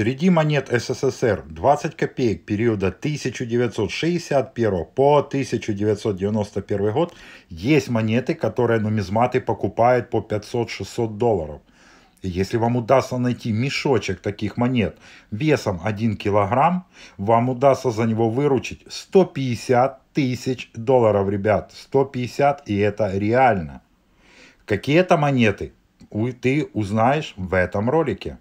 Среди монет СССР 20 копеек периода 1961 по 1991 год есть монеты, которые нумизматы покупают по 500-600 долларов. И если вам удастся найти мешочек таких монет весом 1 килограмм, вам удастся за него выручить 150 тысяч долларов, ребят. 150, и это реально. Какие это монеты, ты узнаешь в этом ролике.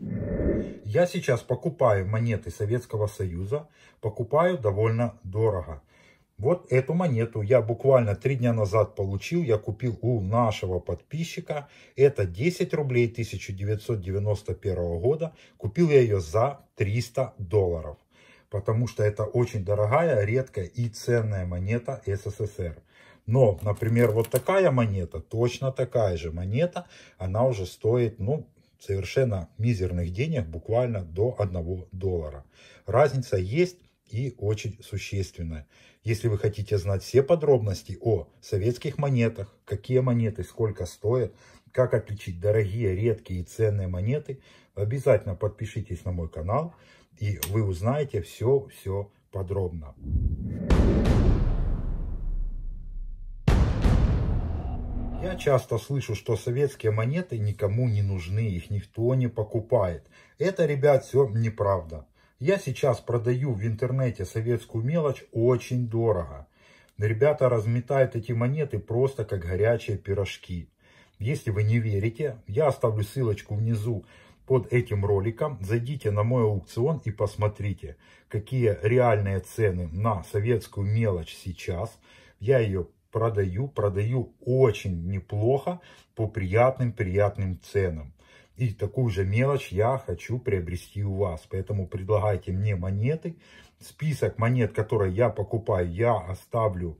Yeah. Я сейчас покупаю монеты Советского Союза, покупаю довольно дорого. Вот эту монету я буквально три дня назад получил, я купил у нашего подписчика. Это 10 рублей 1991 года. Купил я ее за 300 долларов, потому что это очень дорогая, редкая и ценная монета СССР. Но, например, вот такая монета, точно такая же монета, она уже стоит, ну, совершенно мизерных денег, буквально до 1 доллара. Разница есть и очень существенная. Если вы хотите знать все подробности о советских монетах, какие монеты, сколько стоят, как отличить дорогие, редкие и ценные монеты, обязательно подпишитесь на мой канал, и вы узнаете все-все подробно. Я часто слышу, что советские монеты никому не нужны, их никто не покупает. Это, ребят, все неправда. Я сейчас продаю в интернете советскую мелочь очень дорого. Ребята разметают эти монеты просто как горячие пирожки. Если вы не верите, я оставлю ссылочку внизу под этим роликом. Зайдите на мой аукцион и посмотрите, какие реальные цены на советскую мелочь сейчас. Я ее продаю, продаю очень неплохо по приятным-приятным ценам. И такую же мелочь я хочу приобрести у вас. Поэтому предлагайте мне монеты. Список монет, которые я покупаю, я оставлю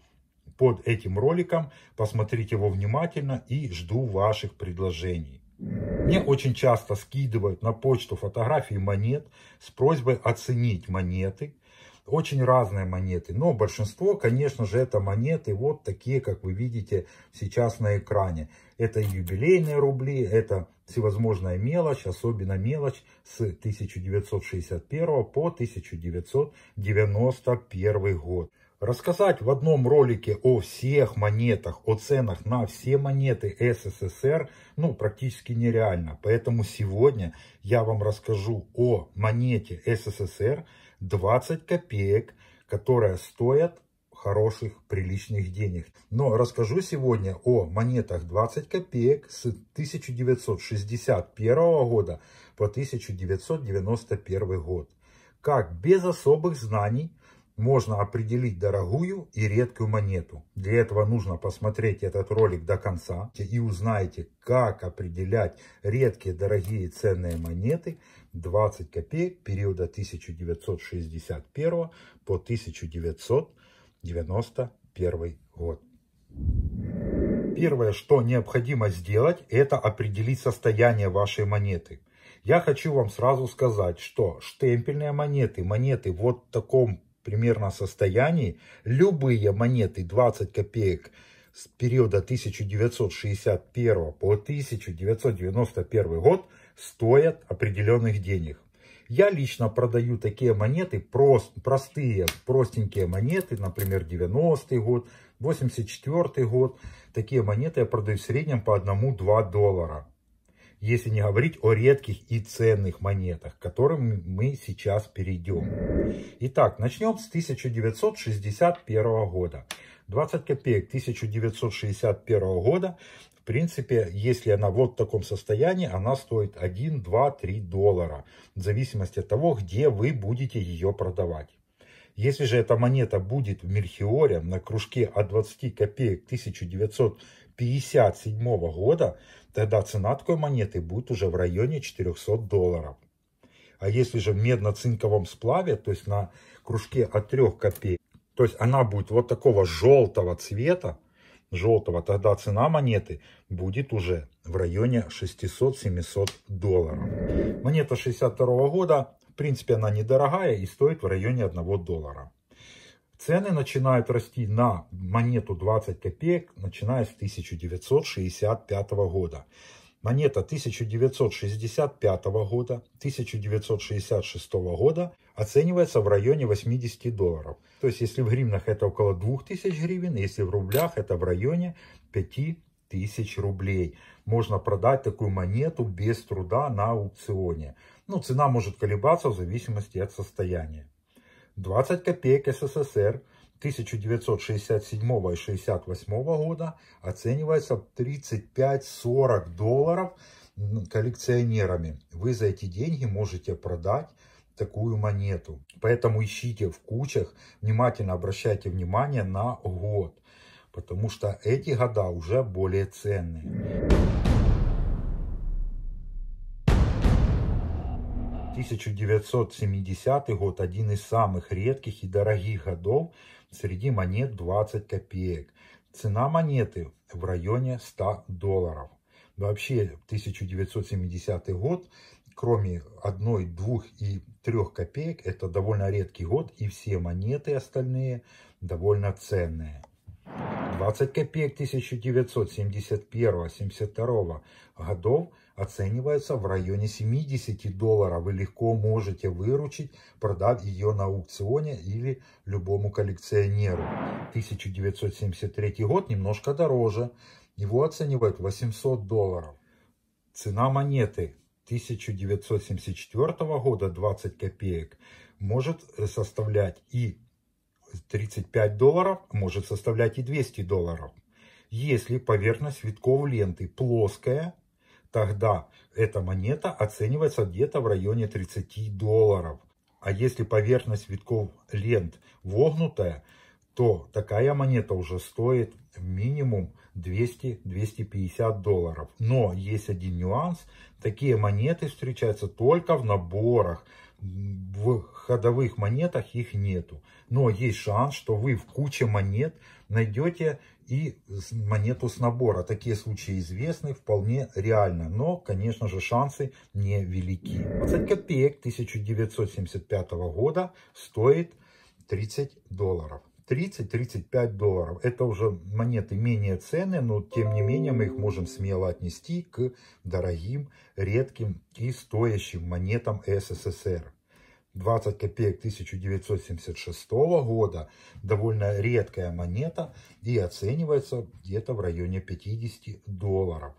под этим роликом. Посмотрите его внимательно и жду ваших предложений. Мне очень часто скидывают на почту фотографии монет с просьбой оценить монеты. Очень разные монеты, но большинство, конечно же, это монеты вот такие, как вы видите сейчас на экране. Это юбилейные рубли, это всевозможная мелочь, особенно мелочь с 1961 по 1991 год. Рассказать в одном ролике о всех монетах, о ценах на все монеты СССР, ну, практически нереально. Поэтому сегодня я вам расскажу о монете СССР, 20 копеек, которые стоят хороших, приличных денег. Но расскажу сегодня о монетах 20 копеек с 1961 года по 1991 год. Как без особых знаний можно определить дорогую и редкую монету. Для этого нужно посмотреть этот ролик до конца и узнаете, как определять редкие, дорогие ценные монеты 20 копеек периода 1961 по 1991 год. Первое, что необходимо сделать, это определить состояние вашей монеты. Я хочу вам сразу сказать, что штемпельные монеты, монеты вот в таком примерно состоянии, любые монеты 20 копеек с периода 1961 по 1991 год стоят определенных денег. Я лично продаю такие монеты, прост, простые, простенькие монеты, например, 90-й год, 84-й год. Такие монеты я продаю в среднем по 1-2 доллара если не говорить о редких и ценных монетах, к которым мы сейчас перейдем. Итак, начнем с 1961 года. 20 копеек 1961 года, в принципе, если она вот в таком состоянии, она стоит 1, 2, 3 доллара, в зависимости от того, где вы будете ее продавать. Если же эта монета будет в Мельхиоре на кружке от 20 копеек 1957 года, Тогда цена такой монеты будет уже в районе 400 долларов. А если же в медно-цинковом сплаве, то есть на кружке от 3 копеек, то есть она будет вот такого желтого цвета, желтого, тогда цена монеты будет уже в районе 600-700 долларов. Монета 62 -го года, в принципе, она недорогая и стоит в районе 1 доллара. Цены начинают расти на монету 20 копеек, начиная с 1965 года. Монета 1965 года, 1966 года оценивается в районе 80 долларов. То есть, если в гривнах это около 2000 гривен, если в рублях это в районе 5000 рублей. Можно продать такую монету без труда на аукционе. Ну, цена может колебаться в зависимости от состояния. 20 копеек СССР 1967 68 года оценивается в 35-40 долларов коллекционерами. Вы за эти деньги можете продать такую монету. Поэтому ищите в кучах, внимательно обращайте внимание на год, потому что эти года уже более ценные. 1970 год – один из самых редких и дорогих годов среди монет 20 копеек. Цена монеты в районе 100 долларов. Вообще 1970 год, кроме одной, двух и трех копеек, это довольно редкий год, и все монеты остальные довольно ценные. 20 копеек 1971-72 годов – оценивается в районе 70 долларов. Вы легко можете выручить, продав ее на аукционе или любому коллекционеру. 1973 год немножко дороже. Его оценивают 800 долларов. Цена монеты 1974 года 20 копеек может составлять и 35 долларов, может составлять и 200 долларов. Если поверхность витков ленты плоская, тогда эта монета оценивается где-то в районе 30 долларов. А если поверхность витков лент вогнутая, то такая монета уже стоит минимум 200-250 долларов. Но есть один нюанс. Такие монеты встречаются только в наборах. В ходовых монетах их нету. Но есть шанс, что вы в куче монет найдете и монету с набора. Такие случаи известны, вполне реально, но, конечно же, шансы невелики. 20 копеек 1975 года стоит 30 долларов. 30-35 долларов. Это уже монеты менее ценные, но тем не менее мы их можем смело отнести к дорогим, редким и стоящим монетам СССР. 20 копеек 1976 года, довольно редкая монета и оценивается где-то в районе 50 долларов.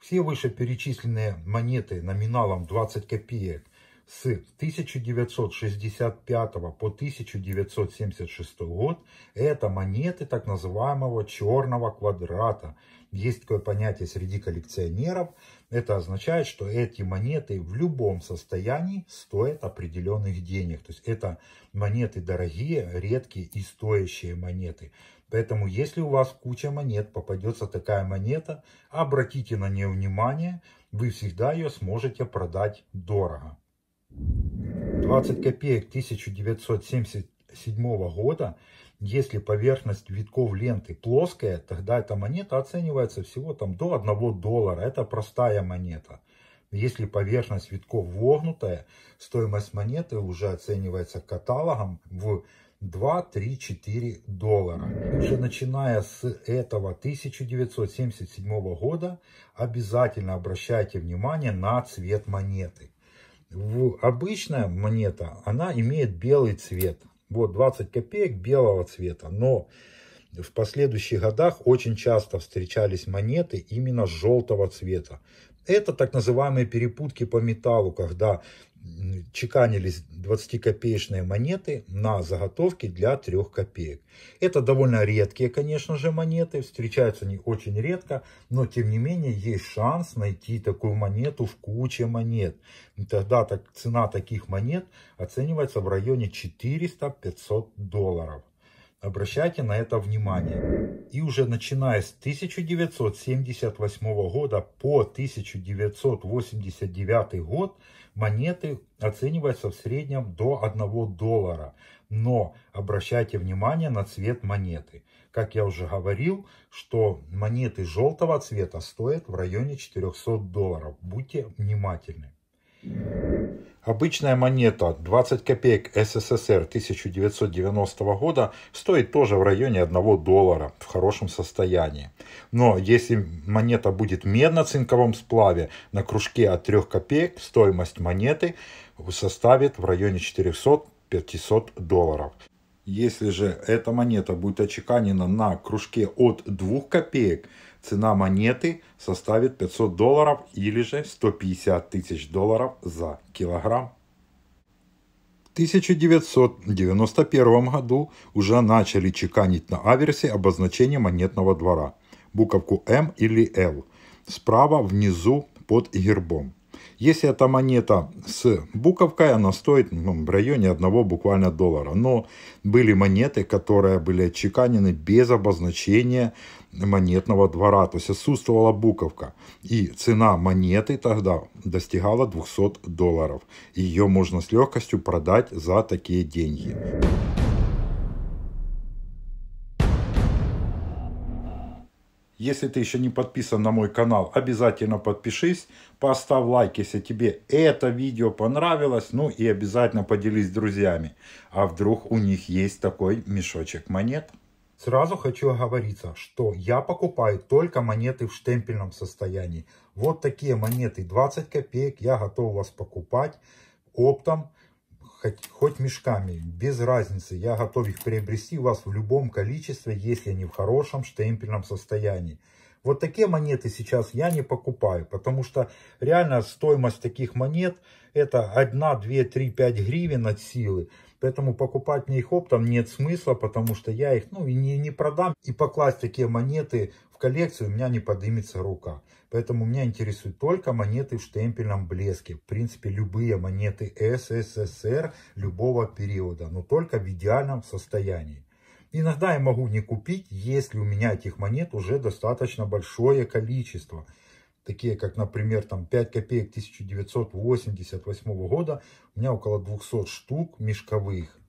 Все вышеперечисленные монеты номиналом 20 копеек с 1965 по 1976 год это монеты так называемого черного квадрата. Есть такое понятие среди коллекционеров. Это означает, что эти монеты в любом состоянии стоят определенных денег. То есть это монеты дорогие, редкие и стоящие монеты. Поэтому, если у вас куча монет, попадется такая монета, обратите на нее внимание, вы всегда ее сможете продать дорого. 20 копеек 1977 года. Если поверхность витков ленты плоская, тогда эта монета оценивается всего там до 1 доллара. Это простая монета. Если поверхность витков вогнутая, стоимость монеты уже оценивается каталогом в 2, 3, 4 доллара. И уже начиная с этого 1977 года обязательно обращайте внимание на цвет монеты обычная монета, она имеет белый цвет. Вот 20 копеек белого цвета. Но в последующих годах очень часто встречались монеты именно желтого цвета. Это так называемые перепутки по металлу, когда чеканились 20-копеечные монеты на заготовки для 3 копеек. Это довольно редкие, конечно же, монеты. Встречаются они очень редко, но тем не менее есть шанс найти такую монету в куче монет. И тогда так, цена таких монет оценивается в районе 400-500 долларов. Обращайте на это внимание. И уже начиная с 1978 года по 1989 год монеты оцениваются в среднем до 1 доллара. Но обращайте внимание на цвет монеты. Как я уже говорил, что монеты желтого цвета стоят в районе 400 долларов. Будьте внимательны. Обычная монета 20 копеек СССР 1990 года стоит тоже в районе 1 доллара в хорошем состоянии. Но если монета будет в медно-цинковом сплаве, на кружке от 3 копеек стоимость монеты составит в районе 400-500 долларов. Если же эта монета будет очеканена на кружке от 2 копеек, Цена монеты составит 500 долларов или же 150 тысяч долларов за килограмм. В 1991 году уже начали чеканить на аверсе обозначение монетного двора – буковку М или Л справа внизу под гербом. Если это монета с буковкой, она стоит ну, в районе одного буквально доллара. Но были монеты, которые были отчеканены без обозначения монетного двора. То есть отсутствовала буковка. И цена монеты тогда достигала 200 долларов. Ее можно с легкостью продать за такие деньги. Если ты еще не подписан на мой канал, обязательно подпишись, поставь лайк, если тебе это видео понравилось, ну и обязательно поделись с друзьями. А вдруг у них есть такой мешочек монет? Сразу хочу оговориться, что я покупаю только монеты в штемпельном состоянии. Вот такие монеты 20 копеек я готов вас покупать оптом хоть, хоть мешками, без разницы. Я готов их приобрести у вас в любом количестве, если они в хорошем штемпельном состоянии. Вот такие монеты сейчас я не покупаю, потому что реально стоимость таких монет это 1, 2, 3, 5 гривен от силы. Поэтому покупать мне их оптом нет смысла, потому что я их ну, и не, не продам. И покласть такие монеты в коллекцию у меня не поднимется рука. Поэтому меня интересуют только монеты в штемпельном блеске. В принципе, любые монеты СССР любого периода, но только в идеальном состоянии. Иногда я могу не купить, если у меня этих монет уже достаточно большое количество. Такие, как, например, там 5 копеек 1988 года, у меня около 200 штук мешковых.